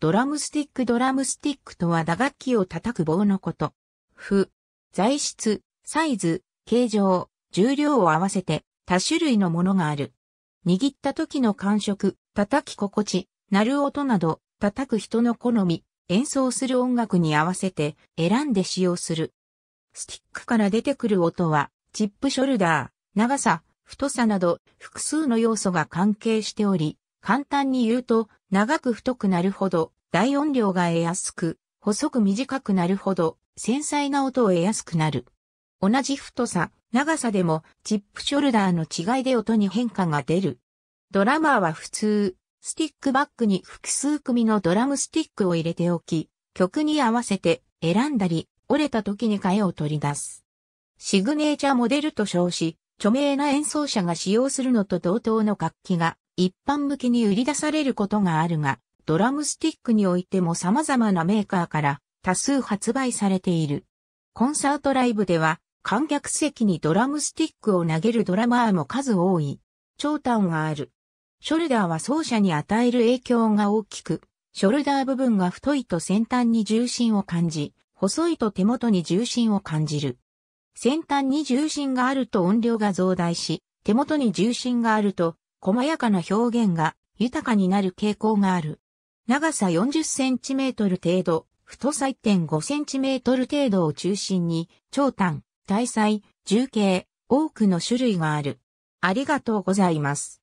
ドラムスティックドラムスティックとは打楽器を叩く棒のこと。負材質、サイズ、形状、重量を合わせて多種類のものがある。握った時の感触、叩き心地、鳴る音など、叩く人の好み、演奏する音楽に合わせて選んで使用する。スティックから出てくる音は、チップショルダー、長さ、太さなど複数の要素が関係しており、簡単に言うと、長く太くなるほど、大音量が得やすく、細く短くなるほど、繊細な音を得やすくなる。同じ太さ、長さでも、チップショルダーの違いで音に変化が出る。ドラマーは普通、スティックバッグに複数組のドラムスティックを入れておき、曲に合わせて選んだり、折れた時に替えを取り出す。シグネーチャーモデルと称し、著名な演奏者が使用するのと同等の楽器が一般向けに売り出されることがあるが、ドラムスティックにおいても様々なメーカーから多数発売されている。コンサートライブでは、観客席にドラムスティックを投げるドラマーも数多い。長短がある。ショルダーは奏者に与える影響が大きく、ショルダー部分が太いと先端に重心を感じ、細いと手元に重心を感じる。先端に重心があると音量が増大し、手元に重心があると細やかな表現が豊かになる傾向がある。長さ40センチメートル程度、太さ1.5センチメートル程度を中心に、長短、大細、重形、多くの種類がある。ありがとうございます。